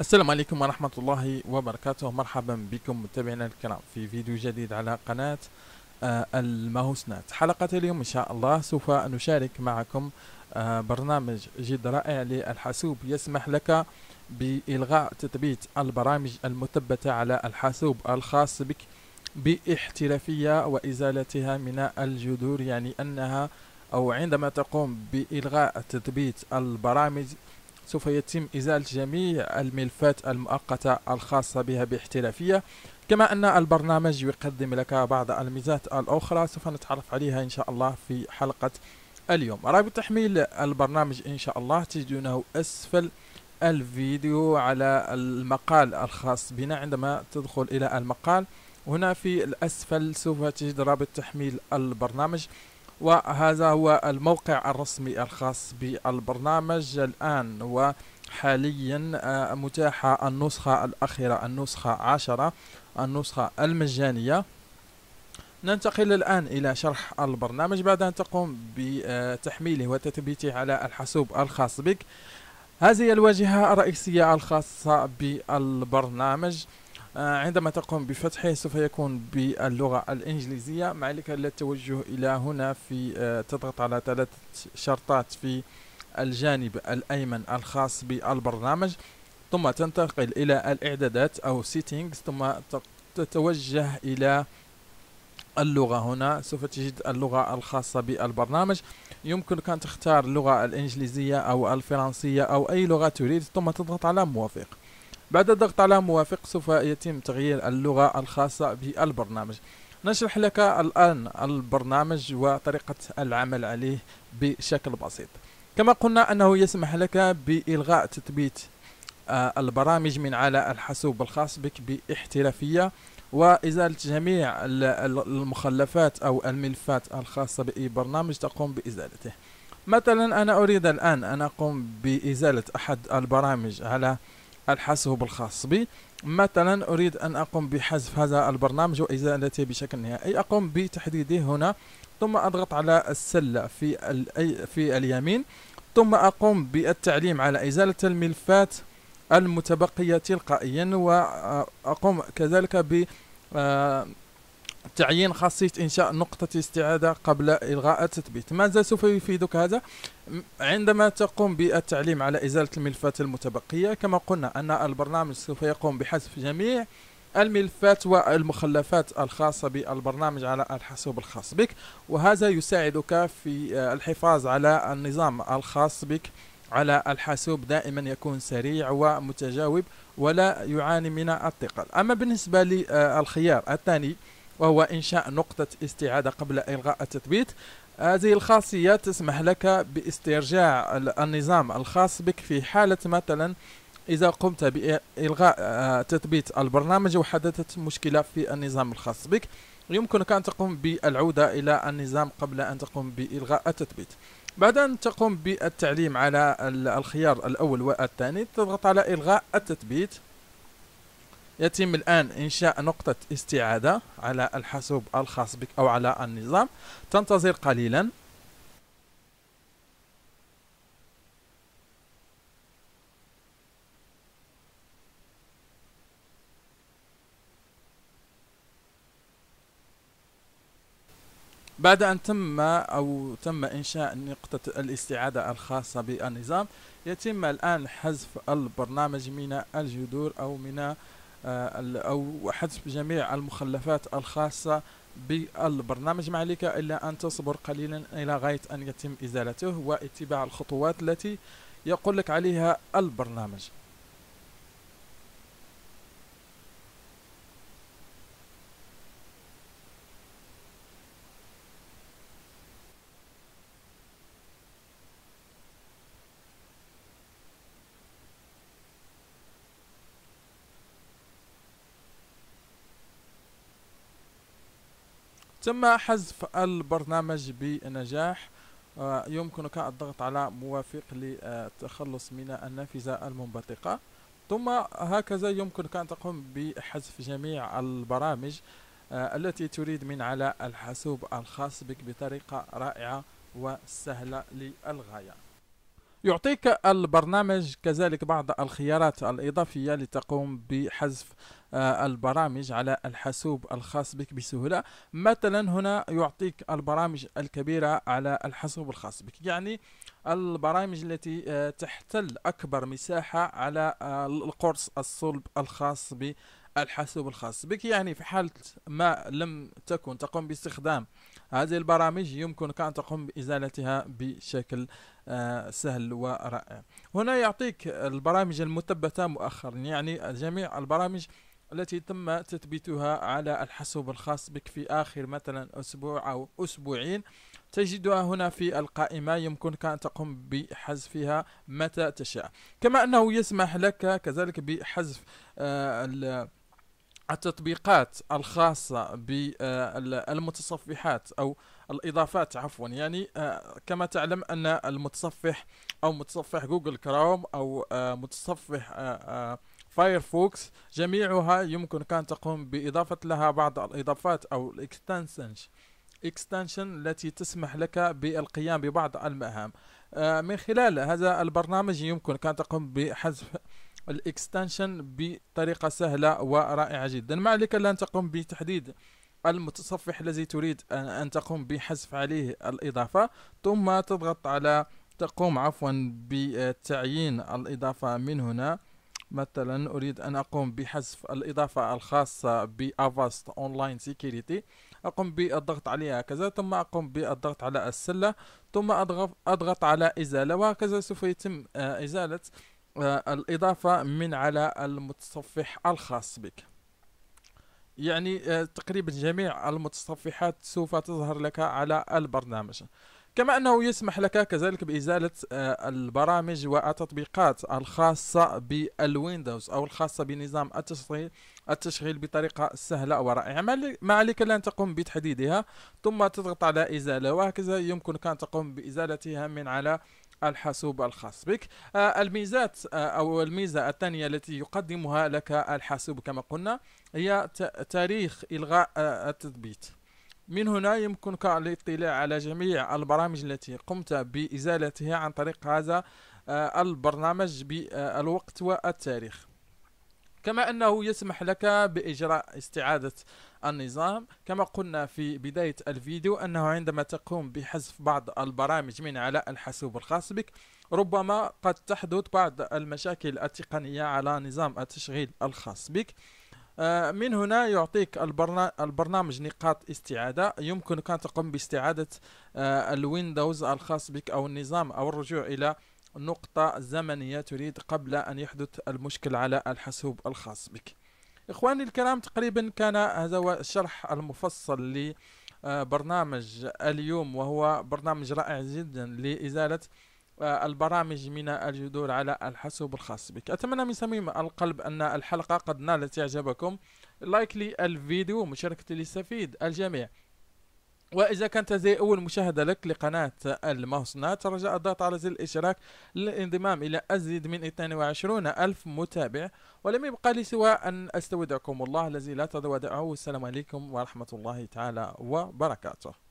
السلام عليكم ورحمة الله وبركاته مرحبا بكم متابعينا الكرام في فيديو جديد على قناة آه، الماهوسنات حلقة اليوم إن شاء الله سوف نشارك معكم آه، برنامج جد رائع للحاسوب يسمح لك بإلغاء تثبيت البرامج المثبتة على الحاسوب الخاص بك باحترافية وإزالتها من الجذور يعني أنها أو عندما تقوم بإلغاء تثبيت البرامج سوف يتم إزالة جميع الملفات المؤقتة الخاصة بها باحترافية كما أن البرنامج يقدم لك بعض الميزات الأخرى سوف نتعرف عليها إن شاء الله في حلقة اليوم رابط تحميل البرنامج إن شاء الله تجدونه أسفل الفيديو على المقال الخاص بنا عندما تدخل إلى المقال هنا في الأسفل سوف تجد رابط تحميل البرنامج وهذا هو الموقع الرسمي الخاص بالبرنامج الآن وحاليا آه، متاحة النسخة الأخيرة النسخة عشرة النسخة المجانية ننتقل الآن إلى شرح البرنامج بعد أن تقوم بتحميله وتثبيته على الحاسوب الخاص بك هذه الواجهة الرئيسية الخاصة بالبرنامج آه، عندما تقوم بفتحه سوف يكون باللغة الإنجليزية ما عليك إلا التوجه إلى هنا في آه، تضغط على ثلاثة شرطات في الجانب الأيمن الخاص بالبرنامج ثم تنتقل إلى الإعدادات أو settings ثم تتوجه إلى اللغة هنا سوف تجد اللغة الخاصة بالبرنامج يمكنك أن تختار اللغة الإنجليزية أو الفرنسية أو أي لغة تريد ثم تضغط على موافق بعد الضغط على موافق سوف يتم تغيير اللغة الخاصة بالبرنامج نشرح لك الآن البرنامج وطريقة العمل عليه بشكل بسيط كما قلنا أنه يسمح لك بإلغاء تثبيت آه، البرامج من على الحاسوب الخاص بك باحترافية وإزالة جميع المخلفات أو الملفات الخاصة بأي برنامج تقوم بإزالته مثلا أنا أريد الآن أن أقوم بإزالة أحد البرامج على الحاسوب الخاص بي مثلا أريد أن أقوم بحذف هذا البرنامج وإزالته بشكل نهائي أقوم بتحديده هنا ثم أضغط على السلة في, في اليمين ثم أقوم بالتعليم على إزالة الملفات المتبقية تلقائيا وأقوم كذلك ب آه، تعيين خاصية إنشاء نقطة استعادة قبل إلغاء التثبيت ماذا سوف يفيدك هذا؟ عندما تقوم بالتعليم على إزالة الملفات المتبقية كما قلنا أن البرنامج سوف يقوم بحذف جميع الملفات والمخلفات الخاصة بالبرنامج على الحاسوب الخاص بك وهذا يساعدك في آه، الحفاظ على النظام الخاص بك على الحاسوب دائما يكون سريع ومتجاوب ولا يعاني من الثقل أما بالنسبة للخيار الثاني وهو إنشاء نقطة استعادة قبل إلغاء التثبيت هذه الخاصية تسمح لك باسترجاع النظام الخاص بك في حالة مثلا إذا قمت بإلغاء آه، تثبيت البرنامج وحدثت مشكلة في النظام الخاص بك يمكنك أن تقوم بالعودة إلى النظام قبل أن تقوم بإلغاء التثبيت بعد أن تقوم بالتعليم على الخيار الأول والثاني تضغط على إلغاء التثبيت يتم الآن إنشاء نقطة استعادة على الحاسوب الخاص بك أو على النظام تنتظر قليلا بعد أن تم أو تم إنشاء نقطة الاستعادة الخاصة بالنظام يتم الآن حذف البرنامج من الجذور أو من آه، أو حذف جميع المخلفات الخاصة بالبرنامج ما عليك إلا أن تصبر قليلا إلى غاية أن يتم إزالته واتباع الخطوات التي يقول لك عليها البرنامج تم حذف البرنامج بنجاح آه، يمكنك الضغط على موافق للتخلص من النافذة المنبثقة ثم هكذا يمكنك أن تقوم بحذف جميع البرامج آه، التي تريد من على الحاسوب الخاص بك بطريقة رائعة وسهلة للغاية يعطيك البرنامج كذلك بعض الخيارات الإضافية لتقوم بحذف آه، البرامج على الحاسوب الخاص بك بسهولة مثلا هنا يعطيك البرامج الكبيرة على الحاسوب الخاص بك يعني البرامج التي آه، تحتل أكبر مساحة على آه، القرص الصلب الخاص بالحاسوب الخاص بك يعني في حالة ما لم تكن تقوم باستخدام هذه البرامج يمكنك أن تقوم بإزالتها بشكل سهل ورائع هنا يعطيك البرامج المثبتة مؤخرا يعني جميع البرامج التي تم تثبيتها على الحاسوب الخاص بك في آخر مثلا أسبوع أو أسبوعين تجدها هنا في القائمة يمكنك أن تقوم بحذفها متى تشاء كما أنه يسمح لك كذلك بحذف آه، التطبيقات الخاصة بالمتصفحات أو الإضافات عفوا يعني آه، كما تعلم أن المتصفح أو متصفح جوجل كروم أو آه، متصفح فايرفوكس جميعها يمكنك أن تقوم بإضافة لها بعض الإضافات أو الإكستنشنز اكستنشن التي تسمح لك بالقيام ببعض المهام آه، من خلال هذا البرنامج يمكنك أن تقوم بحذف الاكستنشن بطريقة سهلة ورائعة جدا ما عليك أن تقوم بتحديد المتصفح الذي تريد أن تقوم بحذف عليه الإضافة ثم تضغط على تقوم عفوا بتعيين الإضافة من هنا مثلا أريد أن أقوم بحذف الإضافة الخاصة بأفاست أونلاين سيكيورتي أقوم بالضغط عليها هكذا ثم أقوم بالضغط على السلة ثم أضغط, أضغط على إزالة وهكذا سوف يتم آه، إزالة آه، الإضافة من على المتصفح الخاص بك يعني آه، تقريبا جميع المتصفحات سوف تظهر لك على البرنامج كما أنه يسمح لك كذلك بإزالة آه، البرامج والتطبيقات الخاصة بالويندوز أو الخاصة بنظام التشغيل التشغيل بطريقة سهلة ورائعة ما عليك الا أن تقوم بتحديدها ثم تضغط على إزالة وهكذا يمكنك أن تقوم بإزالتها من على الحاسوب الخاص بك آه، الميزات آه، أو الميزة الثانية التي يقدمها لك الحاسوب كما قلنا هي تاريخ إلغاء التثبيت من هنا يمكنك الاطلاع على جميع البرامج التي قمت بإزالتها عن طريق هذا آه، البرنامج بالوقت والتاريخ كما أنه يسمح لك بإجراء استعادة النظام كما قلنا في بداية الفيديو أنه عندما تقوم بحذف بعض البرامج من على الحاسوب الخاص بك ربما قد تحدث بعض المشاكل التقنية على نظام التشغيل الخاص بك آه، من هنا يعطيك البرنامج نقاط استعادة يمكنك أن تقوم باستعادة آه، الويندوز الخاص بك أو النظام أو الرجوع إلى نقطة زمنية تريد قبل أن يحدث المشكل على الحاسوب الخاص بك إخواني الكرام تقريبا كان هذا هو الشرح المفصل لبرنامج اليوم وهو برنامج رائع جدا لإزالة البرامج من الجذور على الحاسوب الخاص بك أتمنى من صميم القلب أن الحلقة قد نالت إعجابكم لايك للفيديو ومشاركة ليستفيد الجميع وإذا كانت هذه أول مشاهدة لك لقناة المهصنات ترجع الضغط على زر الاشتراك للانضمام إلى أزيد من 22 ألف متابع ولم يبقى لي سوى أن أستودعكم الله الذي لا تضودعه والسلام عليكم ورحمة الله تعالى وبركاته